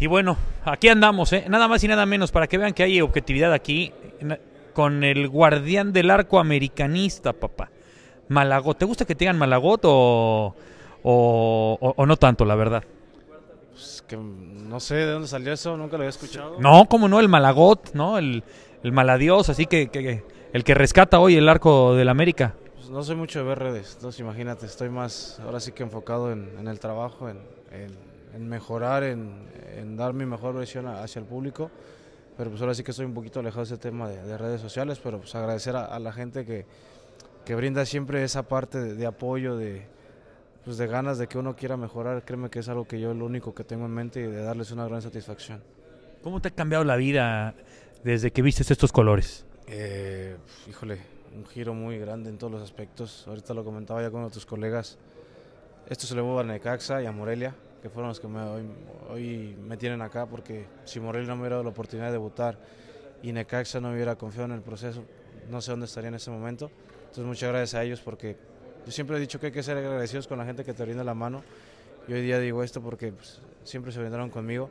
Y bueno, aquí andamos, ¿eh? nada más y nada menos, para que vean que hay objetividad aquí con el guardián del arco americanista, papá. Malagot, ¿te gusta que tengan Malagot o, o, no tanto, la verdad? Pues que no sé de dónde salió eso, nunca lo había escuchado. No, cómo no, el Malagot, ¿no? El, el así que, el que rescata hoy el arco del América. Pues no soy mucho de ver redes, entonces imagínate, estoy más ahora sí que enfocado en, el trabajo, en, en en mejorar, en, dar mi mejor versión hacia el público. Pero pues ahora sí que estoy un poquito alejado de ese tema de, redes sociales, pero pues agradecer a, la gente que, que, brinda siempre esa parte de, apoyo, de, pues de ganas de que uno quiera mejorar. Créeme que es algo que yo lo único que tengo en mente y de darles una gran satisfacción. ¿Cómo te ha cambiado la vida desde que vistes estos colores? Eh, híjole, un giro muy grande en todos los aspectos. Ahorita lo comentaba ya con otros colegas. Esto se le va a Necaxa y a Morelia que fueron los que hoy, me tienen acá, porque si Morel no me hubiera dado la oportunidad de debutar y Necaxa no hubiera confiado en el proceso, no sé dónde estaría en ese momento. Entonces muchas gracias a ellos porque yo siempre he dicho que hay que ser agradecidos con la gente que te brinda la mano y hoy día digo esto porque pues, siempre se brindaron conmigo.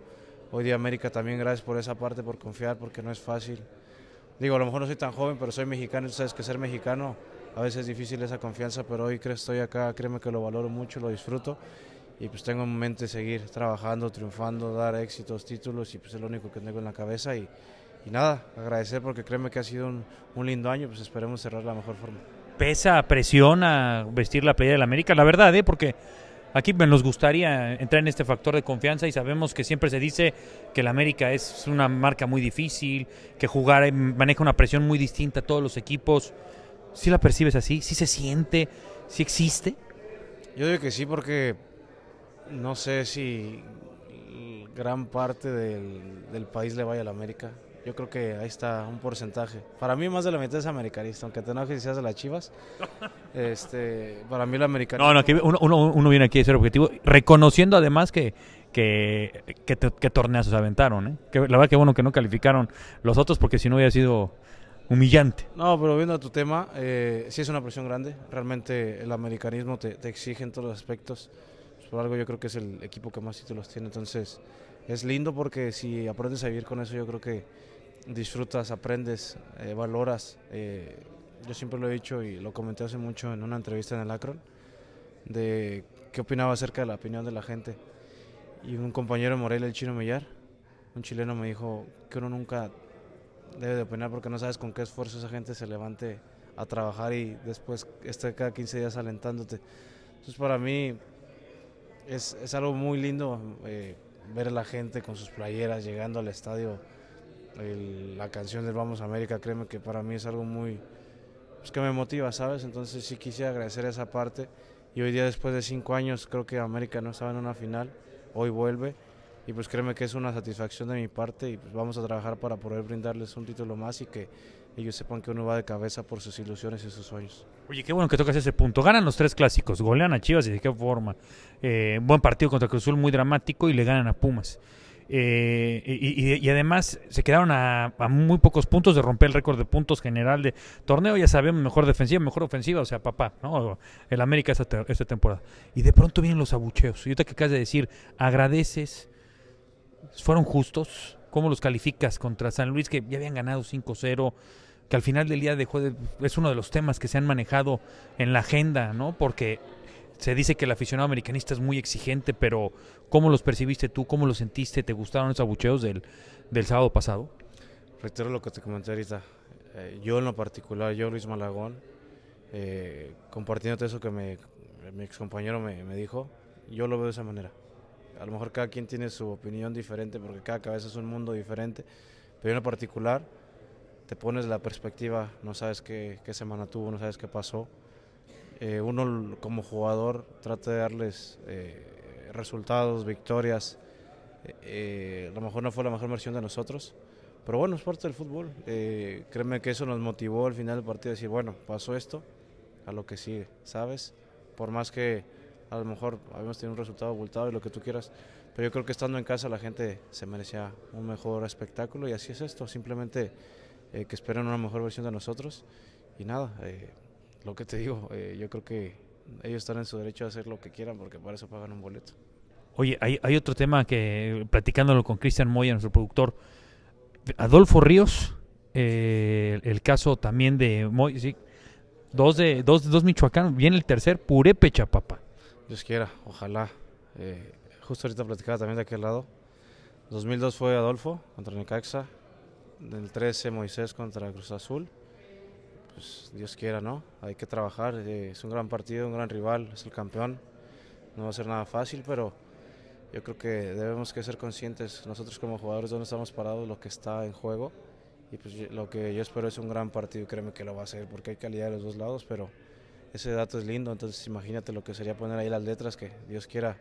Hoy día América también gracias por esa parte, por confiar, porque no es fácil. Digo, a lo mejor no soy tan joven, pero soy mexicano, tú sabes que ser mexicano a veces es difícil esa confianza, pero hoy creo estoy acá, créeme que lo valoro mucho, lo disfruto y pues tengo en mente seguir trabajando, triunfando, dar éxitos, títulos y pues es lo único que tengo en la cabeza y, nada, agradecer porque créeme que ha sido un, lindo año, pues esperemos cerrar la mejor forma. Pesa, presión a vestir la de la América, la verdad, ¿eh? porque aquí me pues, nos gustaría entrar en este factor de confianza y sabemos que siempre se dice que la América es una marca muy difícil, que jugar eh, maneja una presión muy distinta a todos los equipos. ¿Sí la percibes así? ¿Sí se siente? ¿Sí existe? Yo digo que sí porque no sé si gran parte del, país le vaya a la América. Yo creo que ahí está un porcentaje. Para mí más de la mitad es americanista, aunque te enojes y seas de las Chivas. Este, para mí el americanista... No, no, uno, viene aquí a ser objetivo, reconociendo además que que, que, aventaron. ¿eh? la verdad que bueno que no calificaron los otros porque si no hubiera sido humillante. No, pero viendo a tu tema, eh, sí es una presión grande. Realmente el americanismo te, te exige en todos los aspectos. Por algo yo creo que es el equipo que más títulos tiene. Entonces es lindo porque si aprendes a vivir con eso, yo creo que disfrutas, aprendes, eh, valoras. Eh, yo siempre lo he dicho y lo comenté hace mucho en una entrevista en el Akron, de qué opinaba acerca de la opinión de la gente. Y un compañero de Morelia, el chino Millar, un chileno me dijo que uno nunca debe de opinar porque no sabes con qué esfuerzo esa gente se levante a trabajar y después esté cada 15 días alentándote. Entonces para mí es, algo muy lindo eh, ver a la gente con sus playeras llegando al estadio. la canción del Vamos América, créeme que para mí es algo muy. Pues, que me motiva, ¿sabes? Entonces sí quisiera agradecer esa parte. Y hoy día, después de cinco años, creo que América no estaba en una final. Hoy vuelve. Y pues créeme que es una satisfacción de mi parte. Y pues vamos a trabajar para poder brindarles un título más y que ellos sepan que uno va de cabeza por sus ilusiones y sus sueños. Oye, qué bueno que tocas ese punto. Ganan los tres clásicos, golean a Chivas y de qué forma. Eh, buen partido contra Cruz Azul, muy dramático, y le ganan a Pumas. Eh, y, además se quedaron a, muy pocos puntos de romper el récord de puntos general de torneo. Ya sabemos, mejor defensiva, mejor ofensiva, o sea, papá, ¿no? El América esta, esta temporada. Y de pronto vienen los abucheos. Y ahorita que acabas de decir, agradeces, fueron justos, ¿Cómo los calificas contra San Luis, que ya habían ganado 5-0? que al final del día dejó de, es uno de los temas que se han manejado en la agenda, ¿no? Porque se dice que el aficionado americanista es muy exigente, pero ¿cómo los percibiste tú? ¿Cómo los sentiste? ¿Te gustaron esos abucheos del, sábado pasado? Reitero lo que te comenté ahorita. Eh, yo en lo particular, yo Luis Malagón, eh, compartiéndote eso que me, mi excompañero me, me dijo, yo lo veo de esa manera a lo mejor cada quien tiene su opinión diferente porque cada cabeza es un mundo diferente, pero en lo particular te pones la perspectiva, no sabes qué, semana tuvo, no sabes qué pasó. Eh, uno como jugador trata de darles eh, resultados, victorias. Eh, a lo mejor no fue la mejor versión de nosotros, pero bueno, es parte del fútbol. créeme que eso nos motivó al final del partido a decir, bueno, pasó esto, a lo que sigue, ¿sabes? Por más que a lo mejor habíamos tenido un resultado abultado y lo que tú quieras, pero yo creo que estando en casa la gente se merecía un mejor espectáculo y así es esto, simplemente eh, que esperen una mejor versión de nosotros y nada, eh, lo que te digo, eh, yo creo que ellos están en su derecho a hacer lo que quieran porque para eso pagan un boleto. Oye, hay, hay otro tema que platicándolo con Cristian Moya, nuestro productor, Adolfo Ríos, el, caso también de Moya, sí, dos, de, dos, Michoacán viene el tercer, Purépecha, papá. Dios quiera, ojalá. Eh, justo ahorita platicaba también de aquel lado. 2002 fue Adolfo contra Necaxa. Del 13 Moisés contra Cruz Azul. Pues Dios quiera, ¿no? Hay que trabajar. Eh, es un gran partido, un gran rival, es el campeón. No va a ser nada fácil, pero yo creo que debemos que ser conscientes nosotros como jugadores dónde estamos parados, lo que está en juego. Y pues lo que yo espero es un gran partido, créeme que lo va a ser, porque hay calidad de los dos lados, pero ese dato es lindo, entonces imagínate lo que sería poner ahí las letras que Dios quiera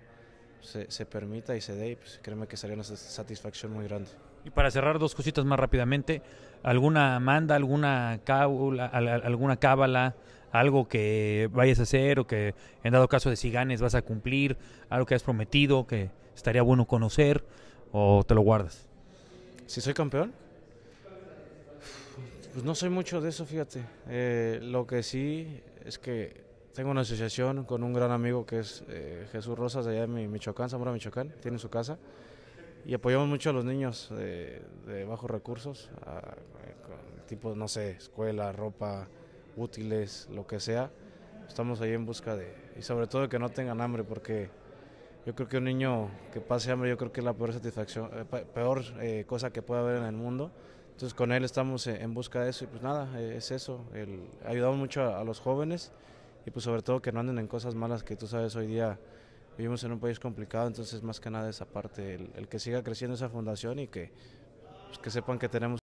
se, permita y se dé, y pues créeme que sería una satisfacción muy grande. Y para cerrar dos cositas más rápidamente, ¿alguna manda, alguna cábala, alguna cábala, algo que vayas a hacer o que en dado caso de si ganes vas a cumplir, algo que has prometido, que estaría bueno conocer o te lo guardas? Si soy campeón, pues no soy mucho de eso, fíjate. Eh, lo que sí es que tengo una asociación con un gran amigo que es eh, Jesús Rosas, de allá de Michoacán, Zamora, Michoacán, tiene su casa. Y apoyamos mucho a los niños eh, de, bajos recursos, tipo, no sé, escuela, ropa, útiles, lo que sea. Estamos ahí en busca de, y sobre todo que no tengan hambre, porque yo creo que un niño que pase hambre, yo creo que es la peor satisfacción, peor cosa que puede haber en el mundo. Entonces con él estamos en busca de eso y pues nada, eh, es eso, ayudamos mucho a, los jóvenes y pues sobre todo que no anden en cosas malas que tú sabes hoy día vivimos en un país complicado, entonces más que nada esa parte, el, que siga creciendo esa fundación y que, pues, que sepan que tenemos...